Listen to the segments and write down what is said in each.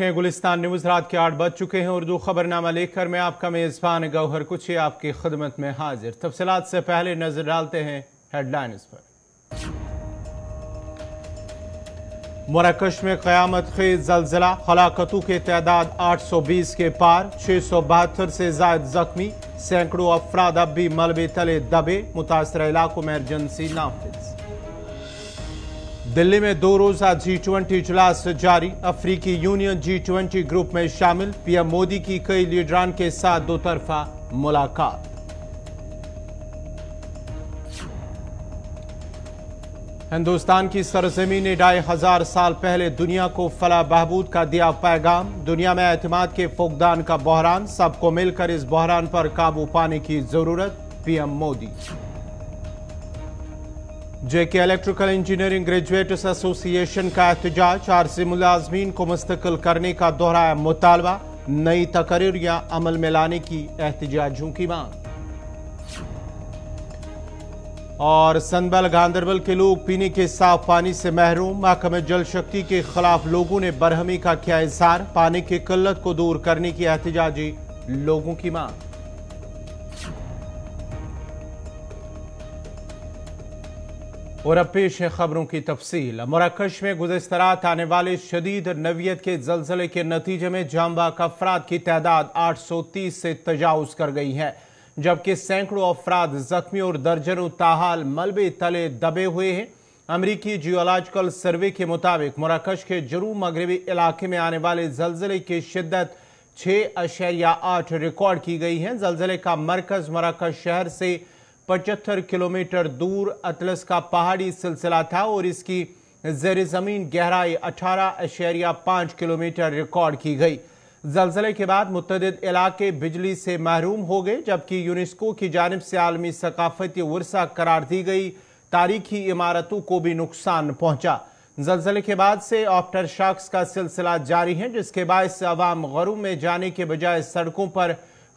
हैं गुलिस्तान न्यूज रात के आठ बज चुके हैं उर्दू खबरनामा लेकर मैं आपका मेजबान गौहर कुछ आपकी खदमत में हाजिर तफसलात से पहले नजर डालते हैं हेडलाइंस पर मरकश में क़्यामत खेज जलजिला हलाकतों के तादाद 820 के पार छह सौ बहत्तर से जायद जख्मी सैकड़ों अफराद अब भी मलबे तले दबे मुतासर इलाकों में एमरजेंसी नाफिज दिल्ली में दो रोजा जी ट्वेंटी इजलास जारी अफ्रीकी यूनियन जी ट्वेंटी ग्रुप में शामिल पीएम मोदी की कई लीडरान के साथ दो तरफा मुलाकात हिंदुस्तान की सरजमी ने ढाई हजार साल पहले दुनिया को फला बहबूद का दिया पैगाम दुनिया में एतमाद के फोकदान का बहरान सबको मिलकर इस बहरान पर काबू पाने की जरूरत PM Modi JK electrical engineering graduates association का एहतजाज आरसी मुलाजमीन को मुस्तकिल करने का दोहराया मुतालबा नई या अमल में लाने की एहतजाजों की मांग और संबल गांधरबल के लोग पीने के साफ पानी से महरूम महकमे जल शक्ति के खिलाफ लोगों ने बरहमी का किया इजहार पानी की किल्लत को दूर करने की एहतजाजी लोगों की मांग और अब पेश है खबरों की तफसील मराकश में गुजशत रात आने वाले शदीद नवीत के जलसले के नतीजे में जामबाग अफराद की तादाद 830 से तजावज़ कर गई है जबकि सैकड़ों अफराद जख्मी और दर्जनों ताहाल मलबे तले दबे हुए हैं अमरीकी जियोलॉजिकल सर्वे के मुताबिक मराकश के जरूर मगरबी इलाके में आने वाले जलजिले की शिद्दत छः या आठ रिकॉर्ड की गई है जलजिले का मरकज मराकश शहर से पचहत्तर किलोमीटर दूर अतलस का पहाड़ी सिलसिला था और इसकी जेर ज़मीन गहराई अठारह अशरिया पाँच किलोमीटर रिकॉर्ड की गई जलजिले के बाद मुतद इलाके बिजली से महरूम हो गए जबकि यूनेस्को की जानब से आलमी सकाफती वर्सा करार दी गई तारीखी इमारतों को भी नुकसान पहुंचा जलसले के बाद से ऑफ्टर शाख्स का सिलसिला जारी है जिसके बायस आवाम गरूम में जाने के बजाय सड़कों पर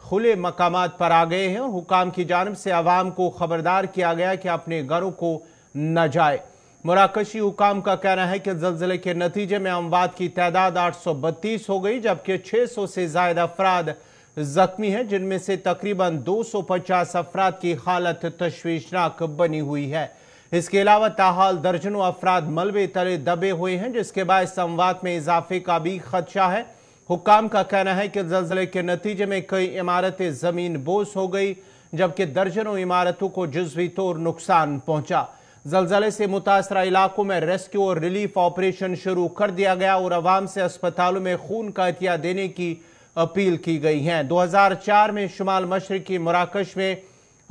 खुले मकाम पर आ गए हैं और हुकाम की जानब से आवाम को खबरदार किया गया कि अपने घरों को न जाए मुराकशी हुकाम का कहना है कि जलजिले के नतीजे में अमवात की तादाद आठ सौ बत्तीस हो गई जबकि छः सौ से ज्यादा अफराद जख्मी हैं जिनमें से तकरीबन दो सौ पचास अफराद की हालत तश्वीशनाक बनी हुई है इसके अलावा ताहाल दर्जनों अफराद मलबे तले दबे हुए हैं जिसके बाद संवाद में इजाफे का भी खदशा है हुकाम का कहना है कि जल्जले के नतीजे में कई इमारतें ज़मीन बोस हो गई जबकि दर्जनों इमारतों को जज्वी तौर नुकसान पहुंचा जलजले से मुतासर इलाकों में रेस्क्यू और रिलीफ ऑपरेशन शुरू कर दिया गया और आवाम से अस्पतालों में खून का अतिया देने की अपील की गई है दो हजार चार में शुमाल मशरकी मराकश में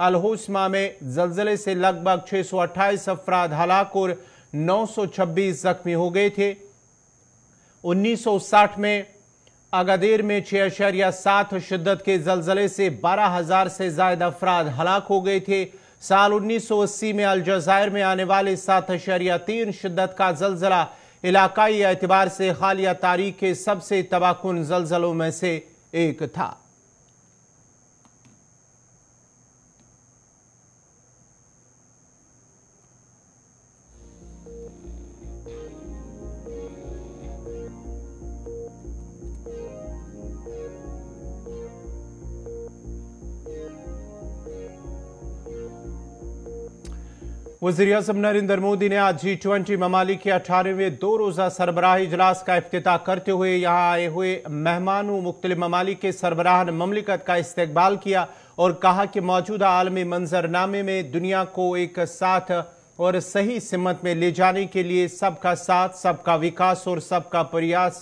अलहोसमा में जलजले से लगभग छह सौ अट्ठाईस अफराद हलाक और नौ सौ छब्बीस जख्मी हो गए थे उन्नीस सौ साठ में अगादेर में छह अशरिया सात शिद्दत के जलजले से बारह हज़ार से जायद अफराद हलाक हो गए थे साल उन्नीस सौ अस्सी में अलजायर में आने वाले सात अशरिया तीन शिद्दत का जलजला इलाकाई एतबार से हालिया तारीख के सबसे तबाहकुन जलजलों में से एक था वजीर अजम नरेंद्र मोदी ने आज जी ट्वेंटी ममालिक के अठारहवें दो रोज़ा सरबराह इजलास का अफ्ताह करते हुए यहाँ आए हुए मेहमानों मुख्तलि ममालिक के सरबराह ममलिकत का इस्तबाल किया और कहा कि मौजूदा आलमी मंजरनामे में दुनिया को एक साथ और सही सिमत में ले जाने के लिए सबका साथ सबका विकास और सबका प्रयास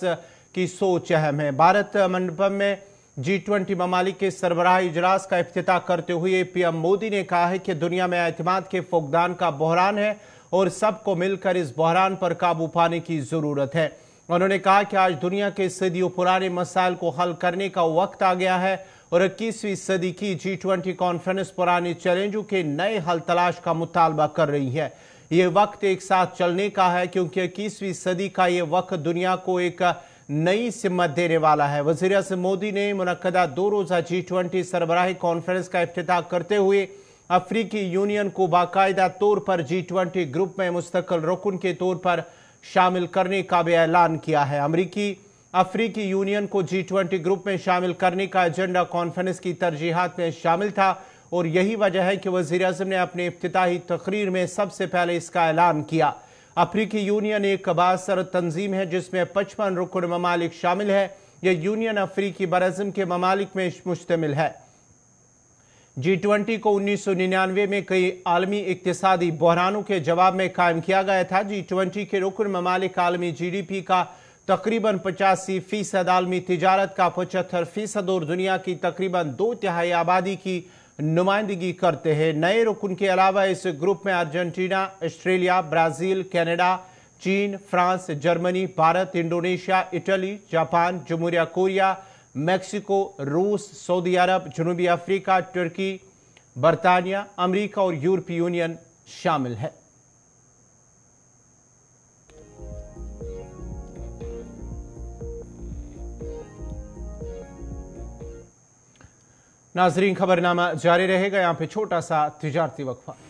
की सोच अहम है भारत मंडपम में जी ट्वेंटी ममालिक के सरबराह इजलास का अफ्ताह करते हुए पीएम मोदी ने कहा है कि दुनिया में अहतमाद के फुकदान का बहरान है और सबको मिलकर इस बहरान पर काबू पाने की ज़रूरत है उन्होंने कहा कि आज दुनिया के सदियों पुराने मसाइल को हल करने का वक्त आ गया है और इक्कीसवीं सदी की जी ट्वेंटी कॉन्फ्रेंस पुराने चैलेंजों के नए हल तलाश का मुतालबा कर रही है ये वक्त एक साथ चलने का है क्योंकि इक्कीसवीं सदी का ये वक्त दुनिया को एक नई सिमत देने वाला है वजीर अजम मोदी ने मुनदा दो रोज़ा जी ट्वेंटी सरबराही कॉन्फ्रेंस का अफ्ताह करते हुए अफ्रीकी यूनियन को बाकायदा तौर पर जी ट्वेंटी ग्रुप में मुस्तकिल रुकन के तौर पर शामिल करने का भी ऐलान किया है अमरीकी अफ्रीकी यूनियन को जी ट्वेंटी ग्रुप में शामिल करने का एजेंडा कॉन्फ्रेंस की तरजीहत में शामिल था और यही वजह है कि वजीर अजम ने अपने अफ्ताही तकरीर में सबसे पहले इसका ऐलान किया अफ्रीकी यूनियन एक बासर तंजीम है जिसमें पचपन रुकन ममालिक शामिल है यह यूनियन अफ्रीकी बरज़म के ममालिक में मुश्तमिल है जी ट्वेंटी को उन्नीस सौ निन्यानवे में कई आलमी इकतसादी बहरानों के जवाब में कायम किया गया था जी ट्वेंटी के रुकन ममालिक आलमी जी डी पी का तकरीबन पचासी फ़ीसद आलमी तजारत का पचहत्तर फ़ीसद और दुनिया की तकरीबन दो तिहाई आबादी की नुमाइंदगी करते हैं नए रुकन के अलावा इस ग्रुप में अर्जेंटीना ऑस्ट्रेलिया ब्राज़ील कनाडा चीन France Germany Bharat Indonesia Italy Japan जमहूरिया कोरिया मैक्सिको रूस सऊदी अरब जनूबी अफ्रीका तुर्की बरतानिया अमरीका और यूरोपीय यूनियन शामिल है नाजरीन खबरनामा जारी रहेगा यहाँ पे छोटा सा तजारती वक्फा